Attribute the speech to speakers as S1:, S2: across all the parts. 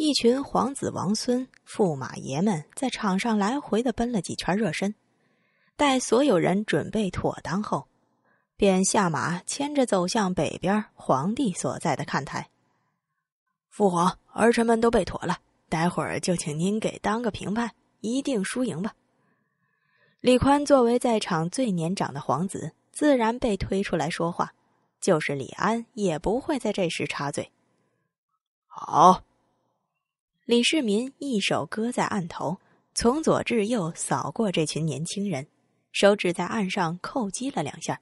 S1: 一群皇子、王孙、驸马爷们在场上来回的奔了几圈热身，待所有人准备妥当后，便下马牵着走向北边皇帝所在的看台。父皇，儿臣们都备妥了，待会儿就请您给当个评判，一定输赢吧。李宽作为在场最年长的皇子，自然被推出来说话，就是李安也不会在这时插嘴。好。李世民一手搁在案头，从左至右扫过这群年轻人，手指在案上叩击了两下，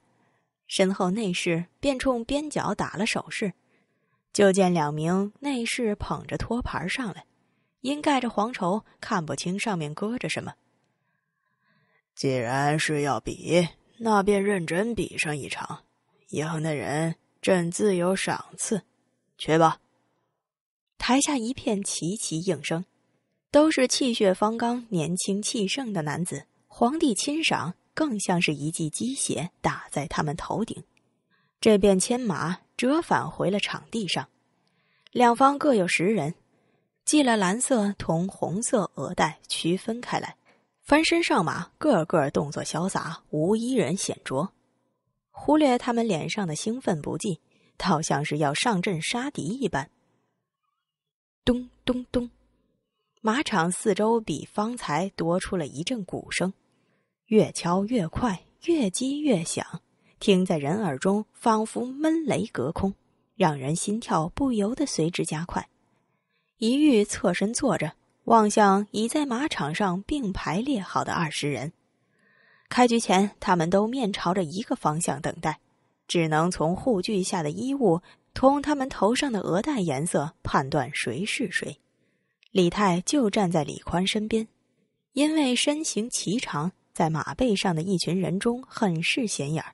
S1: 身后内侍便冲边角打了手势，就见两名内侍捧着托盘上来，因盖着黄绸，看不清上面搁着什么。既然是要比，那便认真比上一场，赢的人，朕自有赏赐。去吧。台下一片齐齐应声，都是气血方刚、年轻气盛的男子。皇帝亲赏，更像是一记鸡血打在他们头顶。这便牵马折返回了场地上，两方各有十人，系了蓝色同红色额带区分开来，翻身上马，个个动作潇洒，无一人显拙。忽略他们脸上的兴奋不济，倒像是要上阵杀敌一般。咚咚咚！马场四周比方才多出了一阵鼓声，越敲越快，越击越响，听在人耳中仿佛闷雷隔空，让人心跳不由得随之加快。一玉侧身坐着，望向已在马场上并排列好的二十人。开局前，他们都面朝着一个方向等待，只能从护具下的衣物。从他们头上的鹅蛋颜色判断谁是谁，李泰就站在李宽身边，因为身形奇长，在马背上的一群人中很是显眼儿。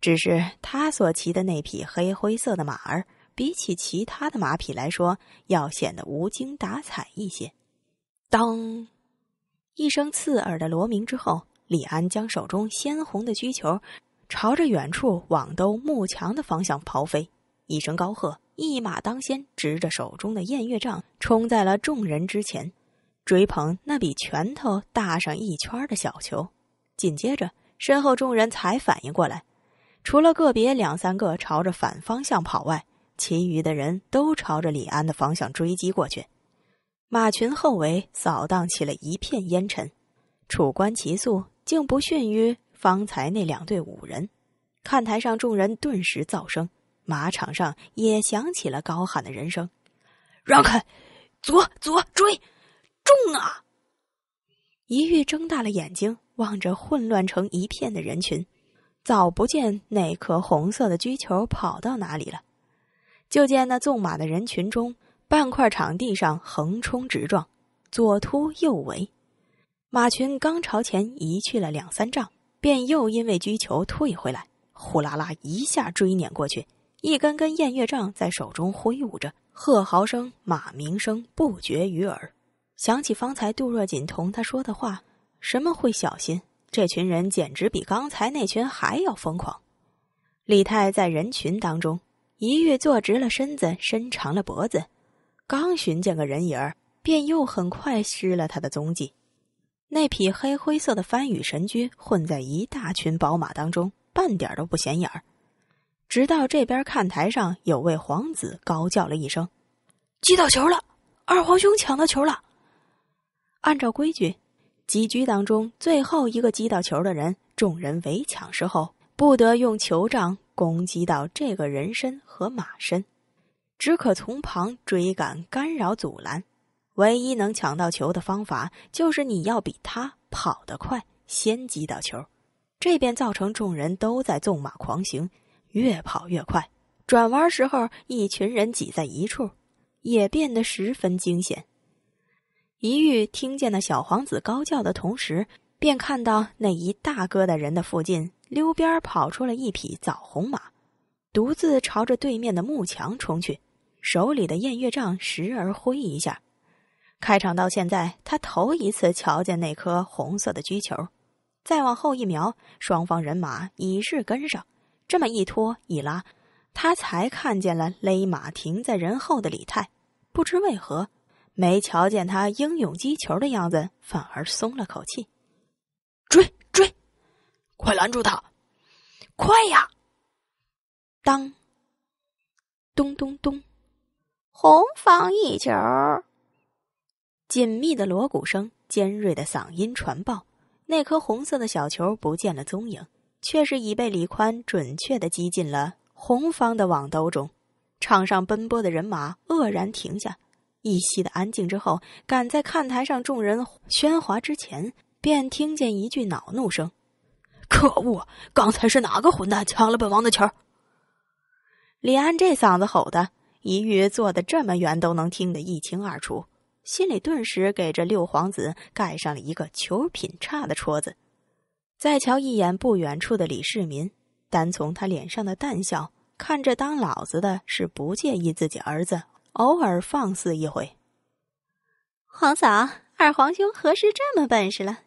S1: 只是他所骑的那匹黑灰色的马儿，比起其他的马匹来说，要显得无精打采一些。当一声刺耳的锣鸣之后，李安将手中鲜红的驹球，朝着远处网兜木墙的方向抛飞。一声高喝，一马当先，执着手中的偃月杖，冲在了众人之前，追捧那比拳头大上一圈的小球。紧接着，身后众人才反应过来，除了个别两三个朝着反方向跑外，其余的人都朝着李安的方向追击过去。马群后尾扫荡起了一片烟尘，楚关其速竟不逊于方才那两队五人。看台上众人顿时噪声。马场上也响起了高喊的人声：“让开，左左追，中啊！”一玉睁大了眼睛望着混乱成一片的人群，早不见那颗红色的驹球跑到哪里了。就见那纵马的人群中，半块场地上横冲直撞，左突右围。马群刚朝前移去了两三丈，便又因为驹球退回来，呼啦啦一下追撵过去。一根根偃月杖在手中挥舞着，喝号声、马鸣声不绝于耳。想起方才杜若锦同他说的话，什么会小心？这群人简直比刚才那群还要疯狂。李泰在人群当中，一跃坐直了身子，伸长了脖子，刚寻见个人影儿，便又很快失了他的踪迹。那匹黑灰色的番禺神驹混在一大群宝马当中，半点都不显眼儿。直到这边看台上有位皇子高叫了一声：“击到球了！二皇兄抢到球了。”按照规矩，几局当中最后一个击到球的人，众人围抢时候不得用球杖攻击到这个人身和马身，只可从旁追赶干扰阻拦。唯一能抢到球的方法就是你要比他跑得快，先击到球，这便造成众人都在纵马狂行。越跑越快，转弯时候，一群人挤在一处，也变得十分惊险。一遇听见那小皇子高叫的同时，便看到那一大疙瘩人的附近，溜边跑出了一匹枣红马，独自朝着对面的木墙冲去，手里的偃月杖时而挥一下。开场到现在，他头一次瞧见那颗红色的狙球。再往后一瞄，双方人马已是跟上。这么一拖一拉，他才看见了勒马停在人后的李泰。不知为何，没瞧见他英勇击球的样子，反而松了口气。追追，快拦住他！快呀！当咚咚咚，红方一球。紧密的锣鼓声，尖锐的嗓音传报，那颗红色的小球不见了踪影。却是已被李宽准确的击进了红方的网兜中，场上奔波的人马愕然停下，一息的安静之后，赶在看台上众人喧哗之前，便听见一句恼怒声：“可恶！刚才是哪个混蛋抢了本王的球？”李安这嗓子吼的，一玉坐的这么远都能听得一清二楚，心里顿时给这六皇子盖上了一个球品差的戳子。再瞧一眼不远处的李世民，单从他脸上的淡笑，看着当老子的是不介意自己儿子偶尔放肆一回。皇嫂，二皇兄何时这么本事了？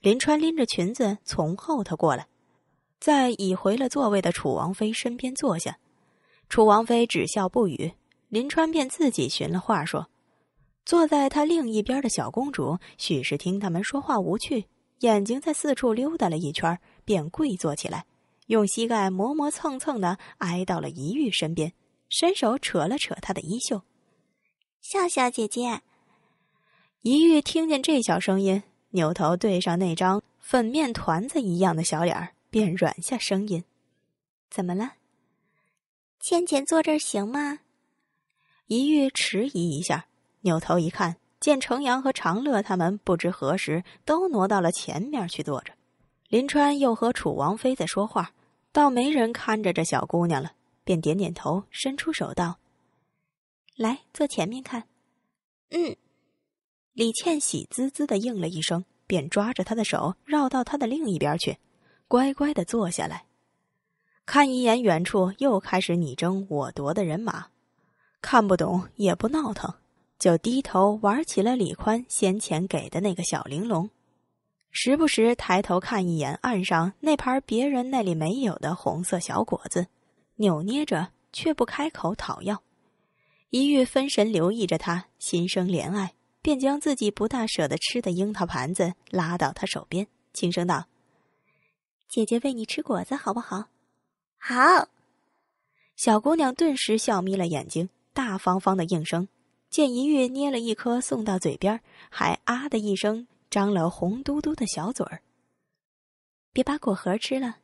S1: 林川拎着裙子从后头过来，在已回了座位的楚王妃身边坐下，楚王妃只笑不语，林川便自己寻了话说。坐在他另一边的小公主，许是听他们说话无趣。眼睛在四处溜达了一圈，便跪坐起来，用膝盖磨磨蹭蹭的挨到了怡玉身边，伸手扯了扯她的衣袖：“笑笑姐姐。”怡玉听见这小声音，扭头对上那张粉面团子一样的小脸儿，便软下声音：“怎么了？芊芊坐这儿行吗？”怡玉迟疑一下，扭头一看。见程阳和长乐他们不知何时都挪到了前面去坐着，林川又和楚王妃在说话，倒没人看着这小姑娘了，便点点头，伸出手道：“来，坐前面看。”嗯，李倩喜滋滋的应了一声，便抓着他的手绕到他的另一边去，乖乖的坐下来，看一眼远处又开始你争我夺的人马，看不懂也不闹腾。就低头玩起了李宽先前给的那个小玲珑，时不时抬头看一眼岸上那盘别人那里没有的红色小果子，扭捏着却不开口讨要。一遇分神留意着他，心生怜爱，便将自己不大舍得吃的樱桃盘子拉到他手边，轻声道：“姐姐喂你吃果子好不好？”“好。”小姑娘顿时笑眯了眼睛，大方方的应声。见一玉捏了一颗送到嘴边，还啊的一声张了红嘟嘟的小嘴儿。别把果核吃了，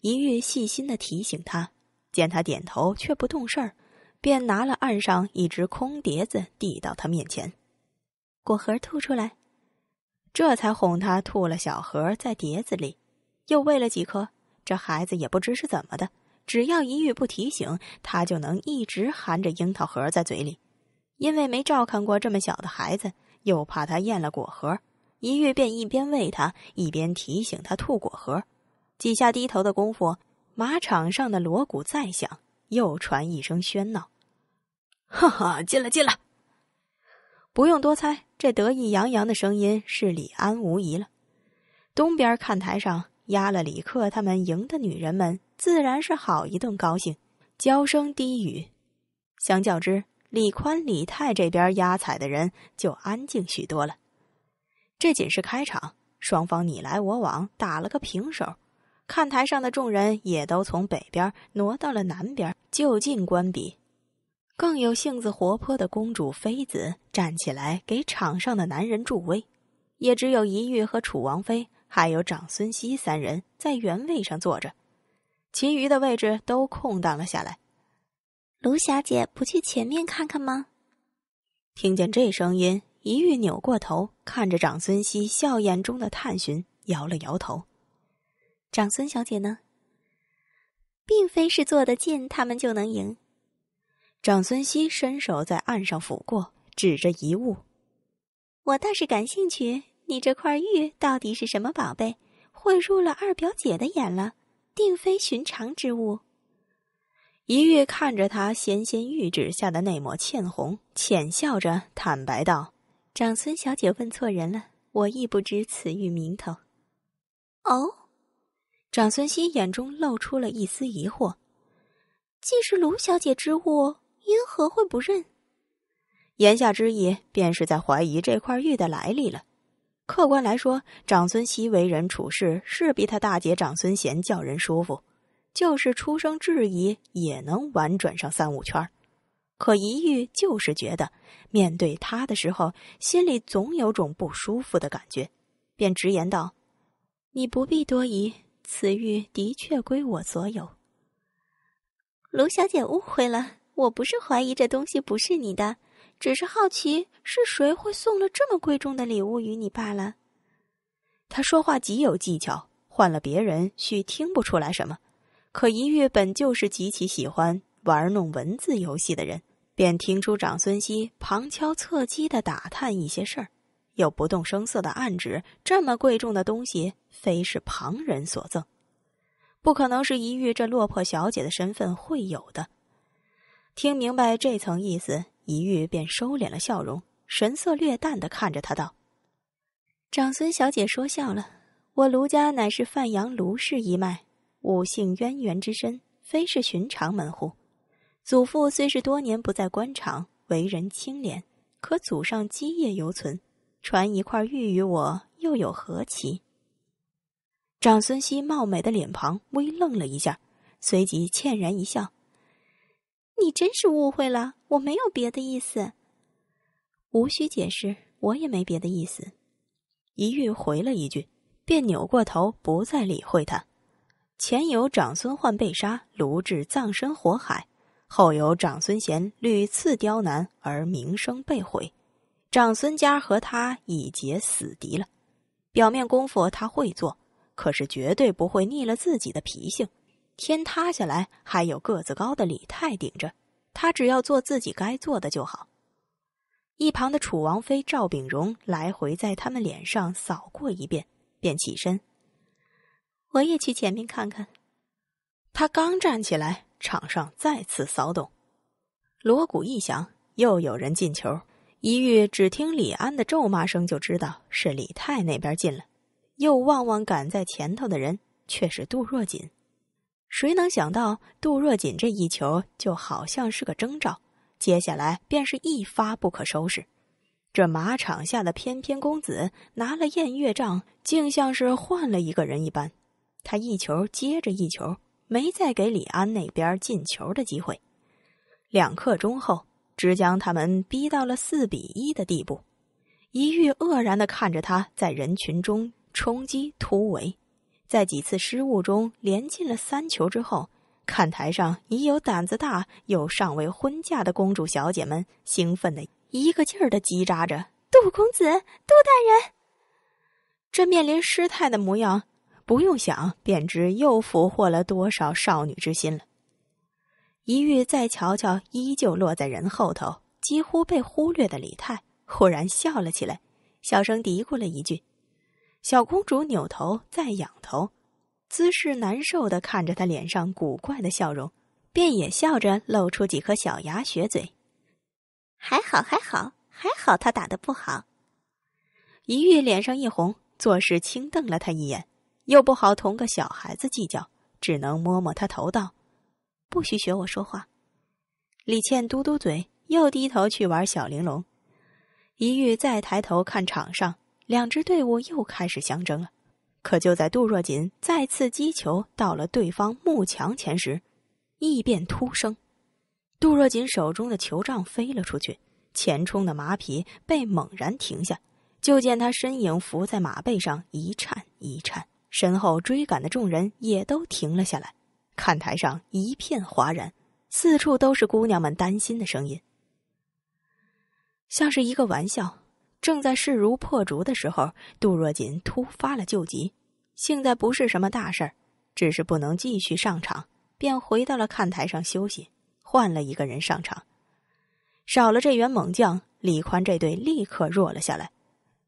S1: 一玉细心的提醒他。见他点头却不动事儿，便拿了岸上一只空碟子递到他面前，果核吐出来，这才哄他吐了小盒在碟子里，又喂了几颗。这孩子也不知是怎么的，只要一玉不提醒，他就能一直含着樱桃核在嘴里。因为没照看过这么小的孩子，又怕他咽了果核，一月便一边喂他，一边提醒他吐果核。几下低头的功夫，马场上的锣鼓再响，又传一声喧闹：“哈哈，进了进了！不用多猜，这得意洋洋的声音是李安无疑了。东边看台上压了李克他们赢的女人们，自然是好一顿高兴，娇声低语。相较之，李宽、李泰这边押彩的人就安静许多了。这仅是开场，双方你来我往，打了个平手。看台上的众人也都从北边挪到了南边，就近观比。更有性子活泼的公主、妃子站起来给场上的男人助威。也只有一玉和楚王妃，还有长孙熙三人在原位上坐着，其余的位置都空荡了下来。卢小姐不去前面看看吗？听见这声音，一玉扭过头，看着长孙熙笑眼中的探寻，摇了摇头。长孙小姐呢？并非是坐得近，他们就能赢。长孙熙伸手在岸上抚过，指着遗物：“我倒是感兴趣，你这块玉到底是什么宝贝？会入了二表姐的眼了，定非寻常之物。”一玉看着他纤纤玉指下的那抹倩红，浅笑着坦白道：“长孙小姐问错人了，我亦不知此玉名头。”哦，长孙熙眼中露出了一丝疑惑：“既是卢小姐之物，因何会不认？”言下之意，便是在怀疑这块玉的来历了。客观来说，长孙熙为人处事是比他大姐长孙贤叫人舒服。就是出生质疑，也能婉转上三五圈可一玉就是觉得面对他的时候，心里总有种不舒服的感觉，便直言道：“你不必多疑，此玉的确归我所有。”卢小姐误会了，我不是怀疑这东西不是你的，只是好奇是谁会送了这么贵重的礼物与你罢了。他说话极有技巧，换了别人，须听不出来什么。可一玉本就是极其喜欢玩弄文字游戏的人，便听出长孙熙旁敲侧击的打探一些事儿，又不动声色的暗指这么贵重的东西非是旁人所赠，不可能是一玉这落魄小姐的身份会有的。听明白这层意思，一玉便收敛了笑容，神色略淡的看着他道：“长孙小姐说笑了，我卢家乃是范阳卢氏一脉。”五姓渊源之深，非是寻常门户。祖父虽是多年不在官场，为人清廉，可祖上基业犹存，传一块玉于我，又有何奇？长孙熙貌美的脸庞微愣了一下，随即歉然一笑：“你真是误会了，我没有别的意思，无需解释，我也没别的意思。”一玉回了一句，便扭过头，不再理会他。前有长孙焕被杀，卢志葬身火海；后有长孙贤屡次刁难而名声被毁，长孙家和他已结死敌了。表面功夫他会做，可是绝对不会逆了自己的脾性。天塌下来还有个子高的李泰顶着，他只要做自己该做的就好。一旁的楚王妃赵炳荣来回在他们脸上扫过一遍，便起身。我也去前面看看。他刚站起来，场上再次骚动，锣鼓一响，又有人进球。一遇只听李安的咒骂声，就知道是李泰那边进了。又望望赶在前头的人，却是杜若锦。谁能想到，杜若锦这一球就好像是个征兆，接下来便是一发不可收拾。这马场下的翩翩公子拿了宴乐杖，竟像是换了一个人一般。他一球接着一球，没再给李安那边进球的机会。两刻钟后，直将他们逼到了四比一的地步。一玉愕然的看着他在人群中冲击突围，在几次失误中连进了三球之后，看台上已有胆子大又尚未婚嫁的公主小姐们兴奋的一个劲儿的叽喳着：“杜公子，杜大人，这面临失态的模样。”不用想，便知又俘获了多少少女之心了。一玉再瞧瞧，依旧落在人后头，几乎被忽略的李泰忽然笑了起来，小声嘀咕了一句：“小公主扭头再仰头，姿势难受的看着他脸上古怪的笑容，便也笑着露出几颗小牙，学嘴。还好，还好，还好，他打的不好。”一玉脸上一红，做事轻瞪了他一眼。又不好同个小孩子计较，只能摸摸他头道：“不许学我说话。”李倩嘟嘟嘴，又低头去玩小玲珑。一玉再抬头看场上，两支队伍又开始相争了。可就在杜若锦再次击球到了对方幕墙前时，异变突生。杜若锦手中的球杖飞了出去，前冲的马匹被猛然停下。就见他身影伏在马背上一颤一颤。身后追赶的众人也都停了下来，看台上一片哗然，四处都是姑娘们担心的声音，像是一个玩笑。正在势如破竹的时候，杜若锦突发了救急，现在不是什么大事儿，只是不能继续上场，便回到了看台上休息，换了一个人上场，少了这员猛将，李宽这队立刻弱了下来，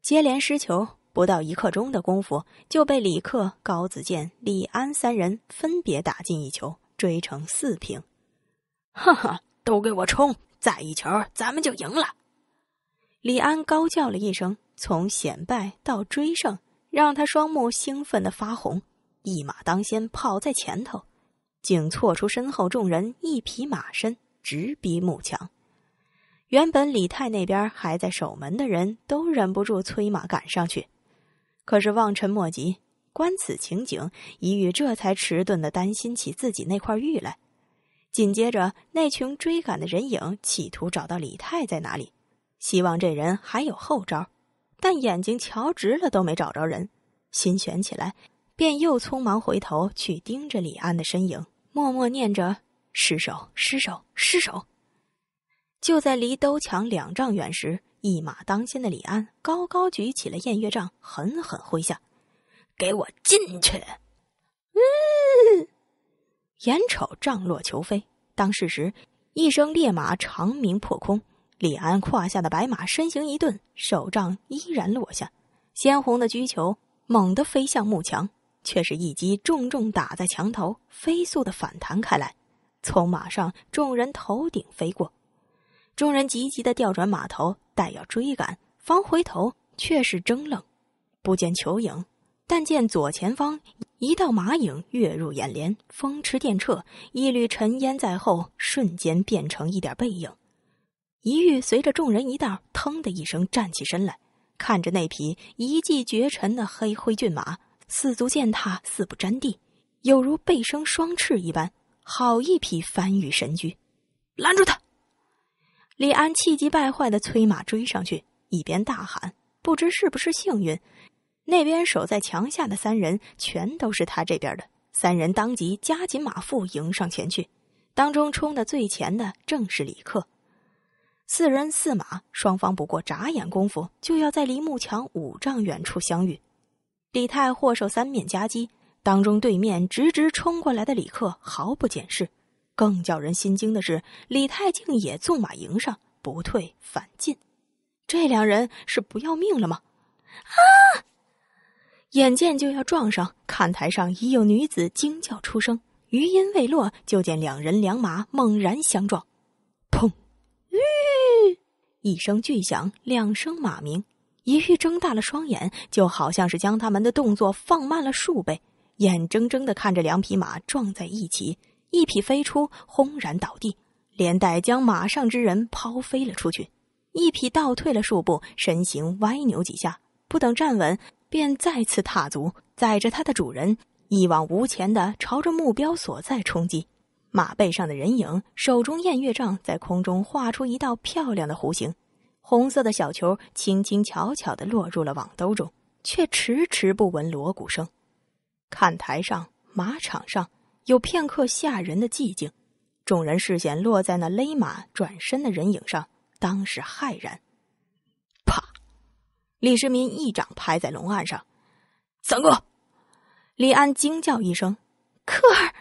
S1: 接连失球。不到一刻钟的功夫，就被李克、高子健、李安三人分别打进一球，追成四平。哈哈，都给我冲！再一球，咱们就赢了！李安高叫了一声，从险败到追胜，让他双目兴奋的发红，一马当先跑在前头，竟错出身后众人一匹马身，直逼幕墙。原本李泰那边还在守门的人，都忍不住催马赶上去。可是望尘莫及。观此情景，一玉这才迟钝的担心起自己那块玉来。紧接着，那群追赶的人影企图找到李泰在哪里，希望这人还有后招，但眼睛瞧直了都没找着人，心悬起来，便又匆忙回头去盯着李安的身影，默默念着：“失手，失手，失手。”就在离兜墙两丈远时，一马当先的李安高高举起了偃月杖，狠狠挥下：“给我进去！”嗯，眼瞅杖落球飞，当事时一声烈马长鸣破空，李安胯下的白马身形一顿，手杖依然落下，鲜红的狙球猛地飞向木墙，却是一击重重打在墙头，飞速的反弹开来，从马上众人头顶飞过。众人急急的调转马头，待要追赶，方回头却是怔愣，不见球影，但见左前方一道马影跃入眼帘，风驰电掣，一缕尘烟在后，瞬间变成一点背影。一玉随着众人一道，腾的一声站起身来，看着那匹一骑绝尘的黑灰骏马，四足践踏四不沾地，有如背生双翅一般，好一匹翻羽神驹！拦住他！李安气急败坏地催马追上去，一边大喊：“不知是不是幸运，那边守在墙下的三人全都是他这边的。”三人当即加紧马腹迎上前去，当中冲的最前的正是李克。四人四马，双方不过眨眼功夫，就要在离木墙五丈远处相遇。李泰获受三面夹击，当中对面直直冲过来的李克毫不检视。更叫人心惊的是，李太静也纵马迎上，不退反进。这两人是不要命了吗？啊！眼见就要撞上，看台上已有女子惊叫出声，余音未落，就见两人两马猛然相撞，砰！一声巨响，两声马鸣。一玉睁大了双眼，就好像是将他们的动作放慢了数倍，眼睁睁的看着两匹马撞在一起。一匹飞出，轰然倒地，连带将马上之人抛飞了出去。一匹倒退了数步，身形歪扭几下，不等站稳，便再次踏足，载着它的主人一往无前的朝着目标所在冲击。马背上的人影，手中偃月杖在空中画出一道漂亮的弧形，红色的小球轻轻巧巧地落入了网兜中，却迟迟不闻锣鼓声。看台上，马场上。有片刻吓人的寂静，众人视线落在那勒马转身的人影上，当时骇然。啪！李世民一掌拍在龙案上。三哥！李安惊叫一声：“克儿！”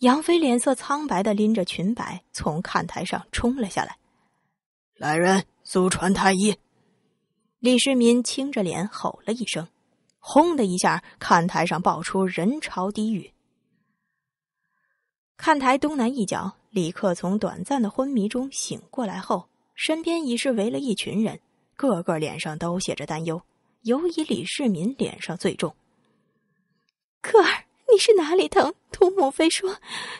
S1: 杨飞脸色苍白的拎着裙摆从看台上冲了下来。来人，速传太医！李世民青着脸吼了一声。轰的一下，看台上爆出人潮低语。看台东南一角，李克从短暂的昏迷中醒过来后，身边已是围了一群人，个个脸上都写着担忧，尤以李世民脸上最重。可儿，你是哪里疼？涂母妃说，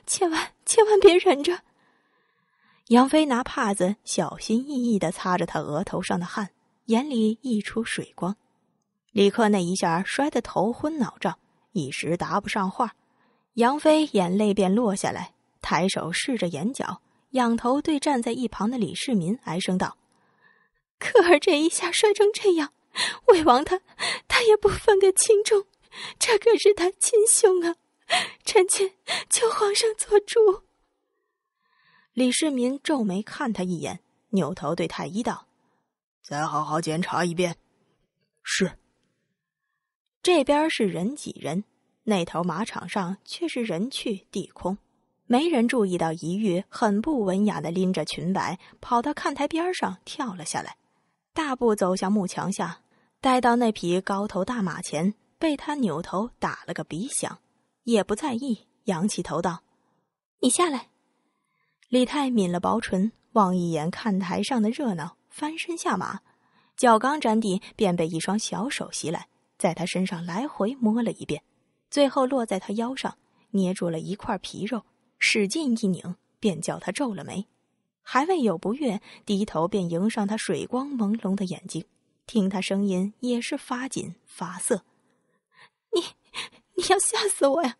S1: 千万千万别忍着。杨妃拿帕子小心翼翼的擦着他额头上的汗，眼里溢出水光。李克那一下摔得头昏脑胀，一时答不上话。杨飞眼泪便落下来，抬手拭着眼角，仰头对站在一旁的李世民哀声道：“可儿这一下摔成这样，魏王他他也不分个轻重，这可是他亲兄啊！臣妾求皇上做主。”李世民皱眉看他一眼，扭头对太医道：“再好好检查一遍。”是。这边是人挤人。那头马场上却是人去地空，没人注意到一玉很不文雅的拎着裙摆跑到看台边上跳了下来，大步走向木墙下，待到那匹高头大马前，被他扭头打了个鼻响，也不在意，扬起头道：“你下来。”李太抿了薄唇，望一眼看台上的热闹，翻身下马，脚刚沾地便被一双小手袭来，在他身上来回摸了一遍。最后落在他腰上，捏住了一块皮肉，使劲一拧，便叫他皱了眉。还未有不悦，低头便迎上他水光朦胧的眼睛，听他声音也是发紧发涩。你，你要吓死我呀！